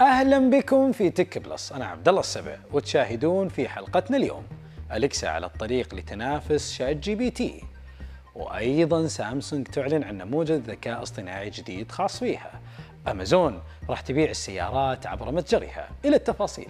اهلا بكم في تك بلس انا عبد الله السبع وتشاهدون في حلقتنا اليوم اليكسا على الطريق لتنافس شات جي بي تي وايضا سامسونج تعلن عن نموذج ذكاء اصطناعي جديد خاص فيها امازون راح تبيع السيارات عبر متجرها الى التفاصيل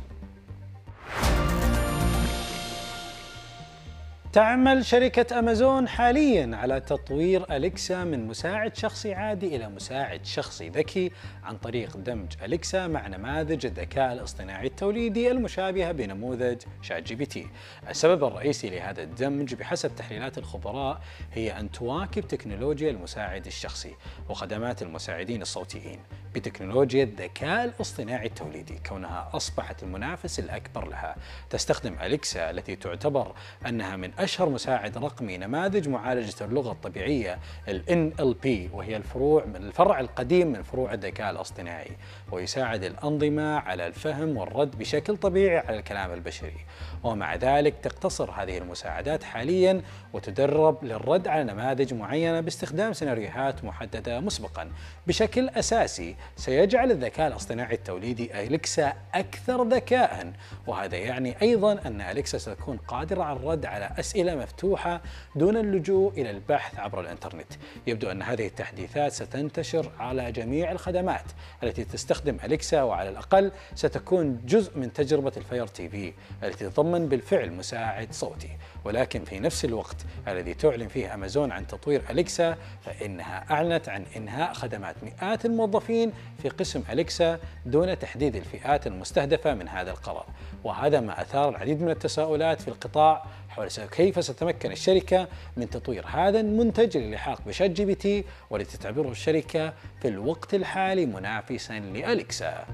تعمل شركة أمازون حاليا على تطوير أليكسا من مساعد شخصي عادي إلى مساعد شخصي ذكي عن طريق دمج أليكسا مع نماذج الذكاء الاصطناعي التوليدي المشابهة بنموذج شات جي بي تي. السبب الرئيسي لهذا الدمج بحسب تحليلات الخبراء هي أن تواكب تكنولوجيا المساعد الشخصي وخدمات المساعدين الصوتيين بتكنولوجيا الذكاء الاصطناعي التوليدي كونها أصبحت المنافس الأكبر لها. تستخدم أليكسا التي تعتبر أنها من أشهر مساعد رقمي نماذج معالجة اللغة الطبيعية ال NLP وهي الفروع من الفرع القديم من فروع الذكاء الاصطناعي ويساعد الأنظمة على الفهم والرد بشكل طبيعي على الكلام البشري ومع ذلك تقتصر هذه المساعدات حاليا وتدرب للرد على نماذج معينة باستخدام سيناريوهات محددة مسبقا بشكل أساسي سيجعل الذكاء الاصطناعي التوليدي أليكسا أكثر ذكاء وهذا يعني أيضا أن أليكسا ستكون قادرة على الرد على أسئلة أسئلة مفتوحة دون اللجوء إلى البحث عبر الإنترنت يبدو أن هذه التحديثات ستنتشر على جميع الخدمات التي تستخدم أليكسا وعلى الأقل ستكون جزء من تجربة الفير تي في التي تتضمن بالفعل مساعد صوتي ولكن في نفس الوقت الذي تعلن فيه أمازون عن تطوير أليكسا فإنها أعلنت عن إنهاء خدمات مئات الموظفين في قسم أليكسا دون تحديد الفئات المستهدفة من هذا القرار وهذا ما أثار العديد من التساؤلات في القطاع حول كيف ستتمكن الشركة من تطوير هذا المنتج للحاق بشات جي بي تي والتي تعتبره الشركة في الوقت الحالي منافسا لأليكسا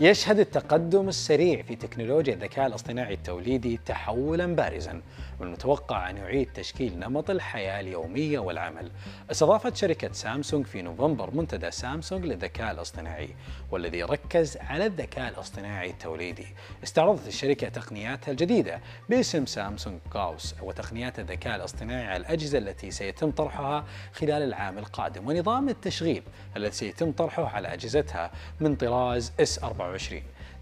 يشهد التقدم السريع في تكنولوجيا الذكاء الاصطناعي التوليدي تحولا بارزا والمتوقع أن يعيد تشكيل نمط الحياة اليومية والعمل استضافت شركة سامسونج في نوفمبر منتدى سامسونج للذكاء الاصطناعي والذي ركز على الذكاء الاصطناعي التوليدي استعرضت الشركة تقنياتها الجديدة باسم سامسونج كاوس وتقنيات الذكاء الاصطناعي على الأجهزة التي سيتم طرحها خلال العام القادم ونظام التشغيل الذي سيتم طرحه على أجهزتها من طراز S24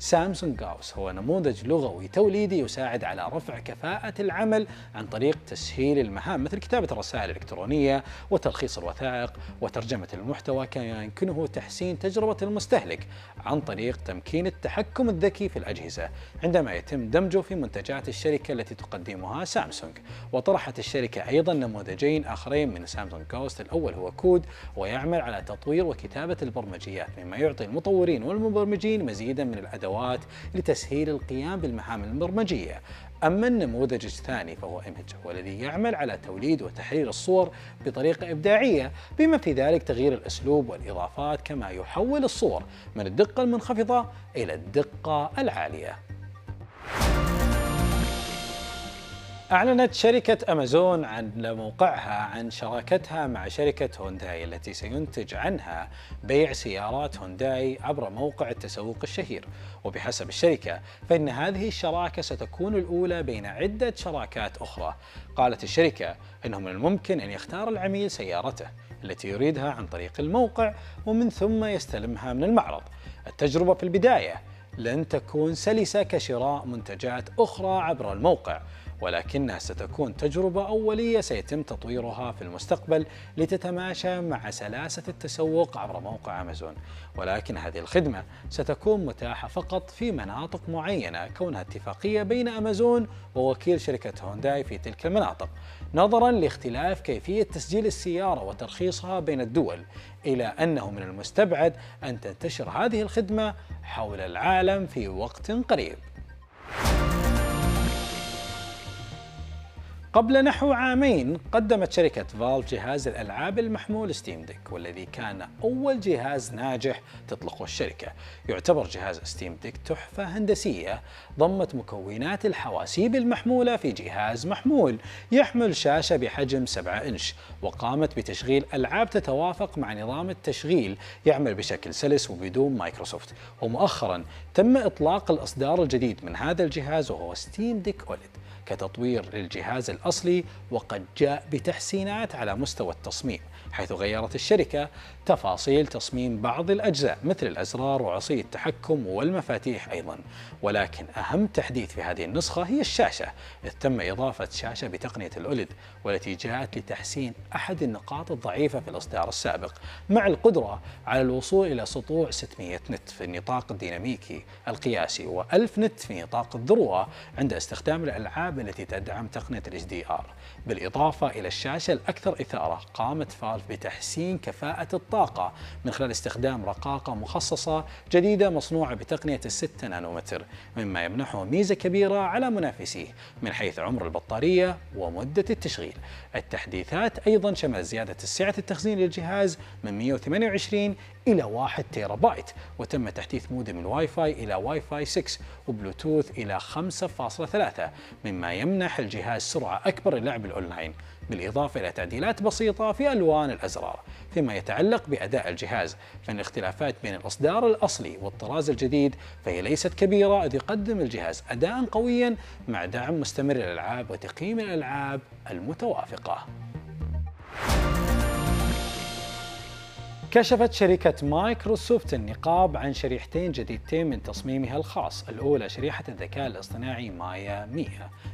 سامسونج جاوس هو نموذج لغوي توليدي يساعد على رفع كفاءة العمل عن طريق تسهيل المهام مثل كتابة الرسائل الإلكترونية وتلخيص الوثائق وترجمة المحتوى كما يمكنه تحسين تجربة المستهلك عن طريق تمكين التحكم الذكي في الأجهزة عندما يتم دمجه في منتجات الشركة التي تقدمها سامسونج وطرحت الشركة أيضا نموذجين آخرين من سامسونج جاوس الأول هو كود ويعمل على تطوير وكتابة البرمجيات مما يعطي المطورين والمبرمجين مزيدا من الأدوات الادوات لتسهيل القيام بالمهام البرمجيه أما النموذج الثاني فهو إيمج والذي يعمل على توليد وتحرير الصور بطريقة إبداعية بما في ذلك تغيير الأسلوب والإضافات كما يحول الصور من الدقة المنخفضة إلى الدقة العالية. أعلنت شركة أمازون عن موقعها عن شراكتها مع شركة هونداي التي سينتج عنها بيع سيارات هونداي عبر موقع التسوق الشهير وبحسب الشركة فإن هذه الشراكة ستكون الأولى بين عدة شراكات أخرى قالت الشركة أنه من الممكن أن يختار العميل سيارته التي يريدها عن طريق الموقع ومن ثم يستلمها من المعرض التجربة في البداية لن تكون سلسة كشراء منتجات أخرى عبر الموقع ولكنها ستكون تجربة أولية سيتم تطويرها في المستقبل لتتماشى مع سلاسة التسوق عبر موقع أمازون ولكن هذه الخدمة ستكون متاحة فقط في مناطق معينة كونها اتفاقية بين أمازون ووكيل شركة هونداي في تلك المناطق نظرا لاختلاف كيفية تسجيل السيارة وترخيصها بين الدول إلى أنه من المستبعد أن تنتشر هذه الخدمة حول العالم في وقت قريب قبل نحو عامين قدمت شركة فالف جهاز الألعاب المحمول ستيم ديك والذي كان أول جهاز ناجح تطلقه الشركة يعتبر جهاز ستيم ديك تحفة هندسية ضمت مكونات الحواسيب المحمولة في جهاز محمول يحمل شاشة بحجم 7 إنش وقامت بتشغيل ألعاب تتوافق مع نظام التشغيل يعمل بشكل سلس وبدون مايكروسوفت ومؤخرا تم إطلاق الإصدار الجديد من هذا الجهاز وهو ستيم ديك أوليد كتطوير للجهاز الأصلي وقد جاء بتحسينات على مستوى التصميم حيث غيرت الشركة تفاصيل تصميم بعض الأجزاء مثل الأزرار وعصي التحكم والمفاتيح أيضا ولكن أهم تحديث في هذه النسخة هي الشاشة إذ تم إضافة شاشة بتقنية الأولد والتي جاءت لتحسين أحد النقاط الضعيفة في الإصدار السابق مع القدرة على الوصول إلى سطوع 600 نت في النطاق الديناميكي القياسي و1000 نت في نطاق الذروة عند استخدام الألعاب التي تدعم تقنية HDR بالإضافة إلى الشاشة الأكثر إثارة قامت فال الصرف بتحسين كفاءة الطاقة من خلال استخدام رقاقة مخصصة جديدة مصنوعة بتقنية الستة نانومتر مما يمنحه ميزة كبيرة على منافسيه من حيث عمر البطارية ومدة التشغيل التحديثات أيضا شملت زيادة سعة التخزين للجهاز من 128 إلى 1 تيرا بايت وتم تحديث مودم الواي فاي إلى واي فاي 6 وبلوتوث إلى 5.3 مما يمنح الجهاز سرعة أكبر للعب الأونلاين بالإضافة إلى تعديلات بسيطة في ألوان الأزرار فيما يتعلق بأداء الجهاز فإن الاختلافات بين الإصدار الأصلي والطراز الجديد فهي ليست كبيرة إذ يقدم الجهاز أداء قويا مع دعم مستمر للألعاب وتقييم الألعاب المتوافقة كشفت شركة مايكروسوفت النقاب عن شريحتين جديدتين من تصميمها الخاص الأولى شريحة الذكاء الاصطناعي مايا 100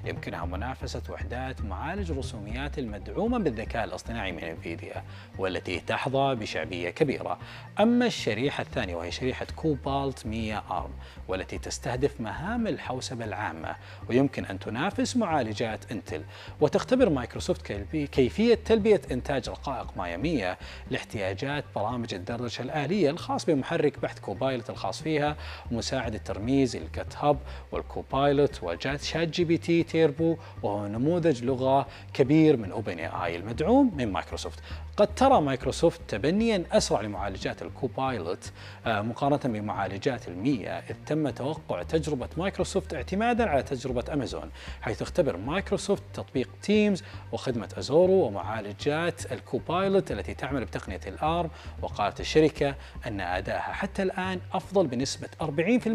يمكنها منافسة وحدات معالج الرسوميات المدعومة بالذكاء الاصطناعي من انفيديا والتي تحظى بشعبية كبيرة أما الشريحة الثانية وهي شريحة كوبالت 100 أرم والتي تستهدف مهام الحوسبة العامة ويمكن أن تنافس معالجات انتل وتختبر مايكروسوفت كيفية تلبية إنتاج رقائق مايا 100 لاحتياجات براءة برامج الدردشه الاليه الخاص بمحرك بحث كوبايلوت الخاص فيها ومساعد الترميز الجت هاب والكوبايلوت وجات شات جي بي تي تيربو وهو نموذج لغه كبير من اوبن اي المدعوم من مايكروسوفت قد ترى مايكروسوفت تبنيا اسرع لمعالجات الكوبايلوت آه، مقارنه بمعالجات المية اذ تم توقع تجربه مايكروسوفت اعتمادا على تجربه امازون حيث اختبر مايكروسوفت تطبيق تيمز وخدمه ازورو ومعالجات الكوبايلوت التي تعمل بتقنيه الارم وقالت الشركة أن أدائها حتى الآن أفضل بنسبة 40%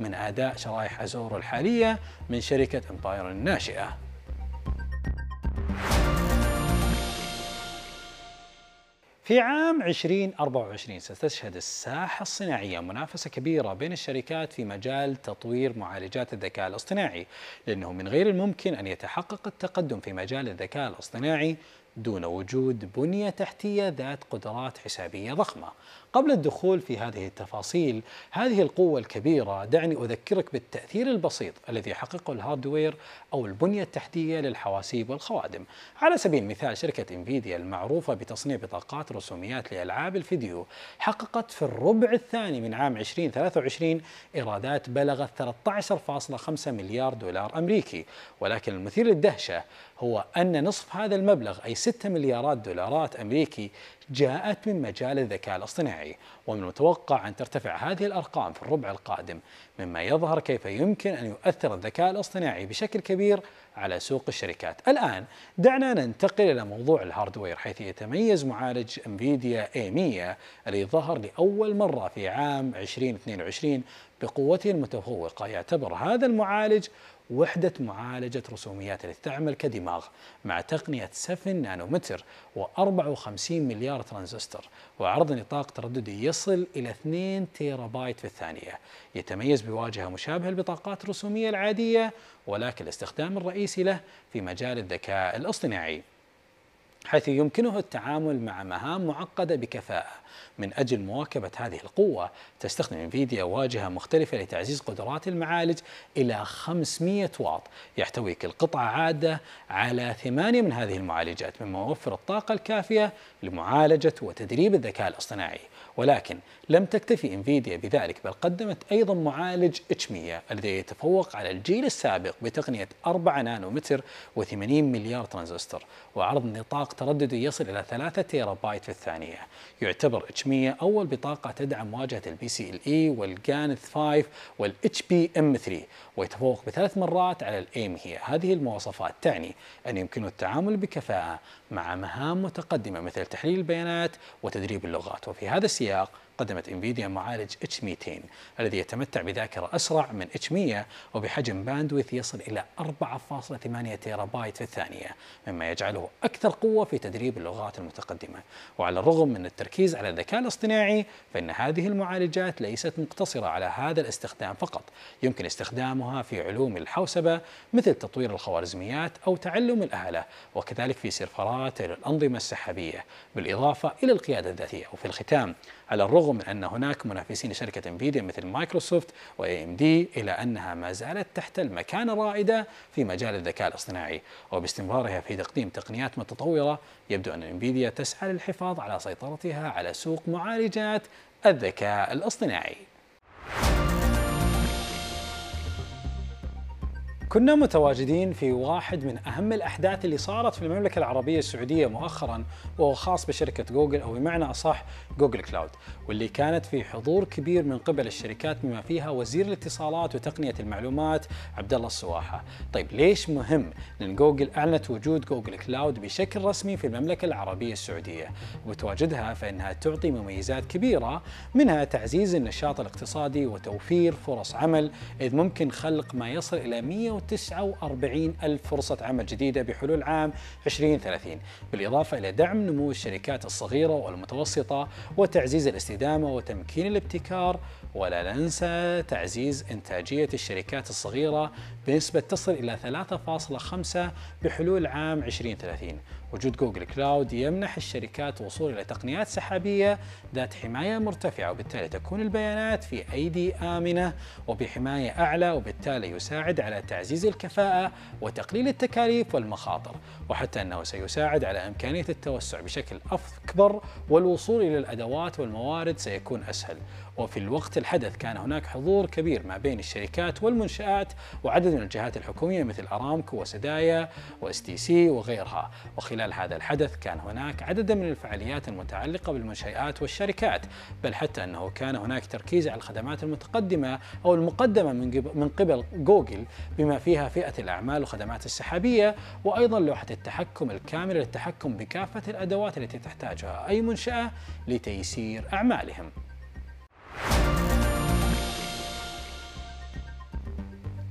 من أداء شرائح أزورو الحالية من شركة امباير الناشئة في عام 2024 ستشهد الساحة الصناعية منافسة كبيرة بين الشركات في مجال تطوير معالجات الذكاء الاصطناعي لأنه من غير الممكن أن يتحقق التقدم في مجال الذكاء الاصطناعي دون وجود بنية تحتية ذات قدرات حسابية ضخمة. قبل الدخول في هذه التفاصيل، هذه القوة الكبيرة دعني أذكرك بالتأثير البسيط الذي يحققه الهاردوير أو البنية التحتية للحواسيب والخوادم. على سبيل المثال شركة انفيديا المعروفة بتصنيع بطاقات رسوميات لألعاب الفيديو، حققت في الربع الثاني من عام 2023 إيرادات بلغت 13.5 مليار دولار أمريكي، ولكن المثير للدهشة هو أن نصف هذا المبلغ أي 6 مليارات دولارات أمريكي جاءت من مجال الذكاء الاصطناعي ومن المتوقع أن ترتفع هذه الأرقام في الربع القادم مما يظهر كيف يمكن أن يؤثر الذكاء الاصطناعي بشكل كبير على سوق الشركات الآن دعنا ننتقل إلى موضوع الهاردوير حيث يتميز معالج انفيديا اي 100 الذي ظهر لأول مرة في عام 2022 بقوته المتفوقة يعتبر هذا المعالج وحدة معالجة رسوميات التي تعمل كدماغ مع تقنية 7 نانومتر و54 مليار ترانزستور وعرض نطاق ترددي يصل إلى 2 تيرابايت في الثانية يتميز بواجهة مشابهة للبطاقات الرسومية العادية ولكن الاستخدام الرئيسي له في مجال الذكاء الاصطناعي حيث يمكنه التعامل مع مهام معقدة بكفاءة من أجل مواكبة هذه القوة تستخدم انفيديا واجهة مختلفة لتعزيز قدرات المعالج إلى 500 واط يحتوي كل قطعة عادة على ثمانية من هذه المعالجات مما يوفر الطاقة الكافية لمعالجة وتدريب الذكاء الاصطناعي ولكن لم تكتفي انفيديا بذلك بل قدمت أيضا معالج H100 الذي يتفوق على الجيل السابق بتقنية 4 نانومتر و80 مليار ترانزستور وعرض نطاق بطاق تردده يصل إلى 3 تيرا بايت في الثانية يعتبر H100 أول بطاقة تدعم واجهة البي سي ال اي والجانث 5 والاتش بي ام 3 ويتفوق بثلاث مرات على الايم هي هذه المواصفات تعني أن يمكنه التعامل بكفاءة مع مهام متقدمة مثل تحليل البيانات وتدريب اللغات وفي هذا السياق قدمت انفيديا معالج اتش 200 الذي يتمتع بذاكرة أسرع من اتش 100 وبحجم باندويث يصل إلى 4.8 تيرابايت في الثانية مما يجعله أكثر قوة في تدريب اللغات المتقدمة وعلى الرغم من التركيز على الذكاء الاصطناعي فإن هذه المعالجات ليست مقتصرة على هذا الاستخدام فقط يمكن استخدامها في علوم الحوسبة مثل تطوير الخوارزميات أو تعلم الآلة وكذلك في سيرفرات الأنظمة السحابية بالإضافة إلى القيادة الذاتية وفي الختام على الرغم بالرغم من أن هناك منافسين لشركة انفيديا مثل مايكروسوفت واي ام دي إلى أنها ما زالت تحت المكان الرائدة في مجال الذكاء الاصطناعي وباستمرارها في تقديم تقنيات متطورة يبدو أن انفيديا تسعى للحفاظ على سيطرتها على سوق معالجات الذكاء الاصطناعي. كنا متواجدين في واحد من أهم الأحداث اللي صارت في المملكة العربية السعودية مؤخرا وهو خاص بشركة جوجل أو بمعنى أصح جوجل كلاود واللي كانت في حضور كبير من قبل الشركات بما فيها وزير الاتصالات وتقنية المعلومات عبد الله السواحة طيب ليش مهم؟ لأن جوجل أعلنت وجود جوجل كلاود بشكل رسمي في المملكة العربية السعودية وتواجدها فإنها تعطي مميزات كبيرة منها تعزيز النشاط الاقتصادي وتوفير فرص عمل إذ ممكن خلق ما يصل إلى 100 49 ألف فرصة عمل جديدة بحلول عام 2030 بالإضافة إلى دعم نمو الشركات الصغيرة والمتوسطة وتعزيز الاستدامة وتمكين الابتكار ولا ننسى تعزيز إنتاجية الشركات الصغيرة بنسبة تصل إلى 3.5 بحلول عام 2030 وجود جوجل كلاود يمنح الشركات وصول إلى تقنيات سحابية ذات حماية مرتفعة وبالتالي تكون البيانات في أيدي آمنة وبحماية أعلى وبالتالي يساعد على تعزيز الكفاءة وتقليل التكاليف والمخاطر وحتى أنه سيساعد على إمكانية التوسع بشكل أكبر والوصول إلى الأدوات والموارد سيكون أسهل وفي الوقت الحدث كان هناك حضور كبير ما بين الشركات والمنشآت وعدد من الجهات الحكومية مثل أرامكو وسدايا وإس تي سي وغيرها وخلال هذا الحدث كان هناك عددا من الفعاليات المتعلقة بالمنشآت والشركات بل حتى أنه كان هناك تركيز على الخدمات المتقدمة أو المقدمة من قبل جوجل بما فيها فئة الأعمال والخدمات السحابية وأيضا لوحة التحكم الكاملة للتحكم بكافة الأدوات التي تحتاجها أي منشأة لتيسير أعمالهم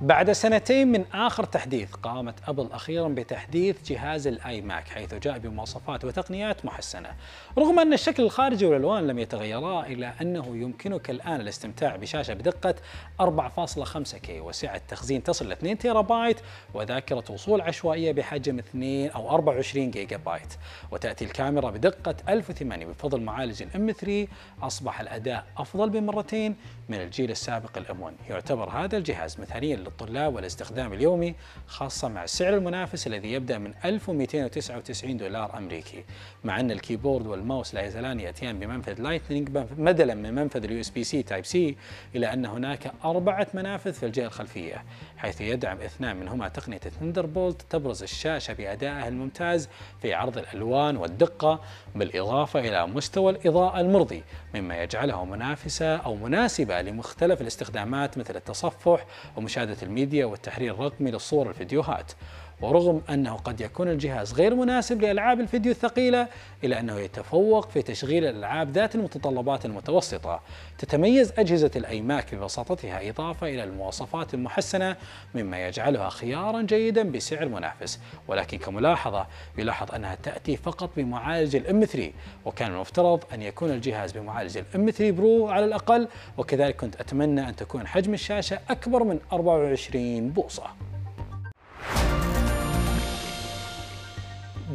بعد سنتين من آخر تحديث قامت أبل أخيرا بتحديث جهاز الآي ماك حيث جاء بمواصفات وتقنيات محسنة رغم أن الشكل الخارجي والألوان لم يتغيرا إلا أنه يمكنك الآن الاستمتاع بشاشة بدقة 4.5 كي وسعة تخزين تصل ل 2 تيرا بايت وذاكرة وصول عشوائية بحجم 2 أو 24 جيجا بايت وتأتي الكاميرا بدقة 1008 بفضل معالج الام 3 أصبح الأداء أفضل بمرتين من الجيل السابق الام 1 يعتبر هذا الجهاز مثاليا للطلاب والاستخدام اليومي خاصة مع السعر المنافس الذي يبدأ من 1299 دولار أمريكي مع أن الكيبورد والماوس لا يزالان يأتيان بمنفذ لايتنينج بدلا من منفذ اليو اس بي سي تايب سي إلا أن هناك أربعة منافذ في الجهة الخلفية حيث يدعم اثنان منهما تقنية ثندر بولت تبرز الشاشة بأدائها الممتاز في عرض الألوان والدقة بالإضافة إلى مستوى الإضاءة المرضي مما يجعلها منافسة أو مناسبة لمختلف الاستخدامات مثل التصفح ومشاهدة الميديا والتحرير الرقمي للصور والفيديوهات ورغم أنه قد يكون الجهاز غير مناسب لألعاب الفيديو الثقيلة إلا أنه يتفوق في تشغيل الألعاب ذات المتطلبات المتوسطة تتميز أجهزة الأيماك ببساطتها إضافة إلى المواصفات المحسنة مما يجعلها خيارا جيدا بسعر منافس ولكن كملاحظة يلاحظ أنها تأتي فقط بمعالج الام 3 وكان المفترض أن يكون الجهاز بمعالج الام 3 برو على الأقل وكذلك كنت أتمنى أن تكون حجم الشاشة أكبر من 24 بوصة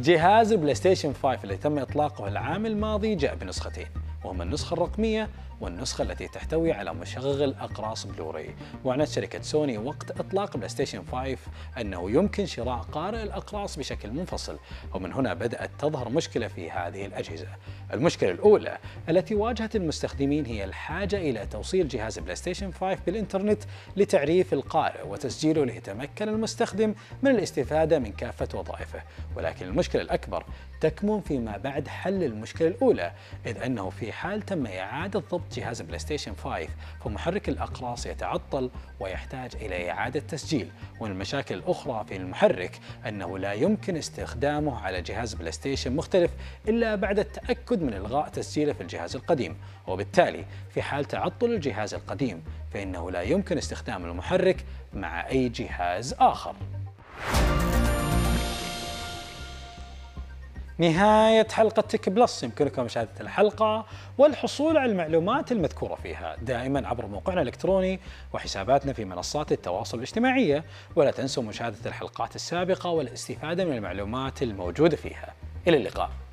جهاز البلاي ستيشن 5 اللي تم إطلاقه العام الماضي جاء بنسختين وهما النسخة الرقمية والنسخة التي تحتوي على مشغل أقراص بلوري وأعلنت شركة سوني وقت إطلاق بلاي ستيشن 5 أنه يمكن شراء قارئ الأقراص بشكل منفصل ومن هنا بدأت تظهر مشكلة في هذه الأجهزة المشكلة الأولى التي واجهت المستخدمين هي الحاجة إلى توصيل جهاز بلاي ستيشن 5 بالإنترنت لتعريف القارئ وتسجيله ليتمكن المستخدم من الاستفادة من كافة وظائفه ولكن المشكلة الأكبر تكمن فيما بعد حل المشكلة الأولى إذ أنه في حال تم إعادة ضبط جهاز بلاي ستيشن 5 فمحرك الأقراص يتعطل ويحتاج إلى إعادة تسجيل ومن المشاكل الأخرى في المحرك أنه لا يمكن استخدامه على جهاز بلاي ستيشن مختلف إلا بعد التأكد من إلغاء تسجيله في الجهاز القديم وبالتالي في حال تعطل الجهاز القديم فإنه لا يمكن استخدام المحرك مع أي جهاز آخر. نهاية حلقة تك بلس يمكنكم مشاهدة الحلقة والحصول على المعلومات المذكورة فيها دائما عبر موقعنا الإلكتروني وحساباتنا في منصات التواصل الاجتماعية ولا تنسوا مشاهدة الحلقات السابقة والاستفادة من المعلومات الموجودة فيها إلى اللقاء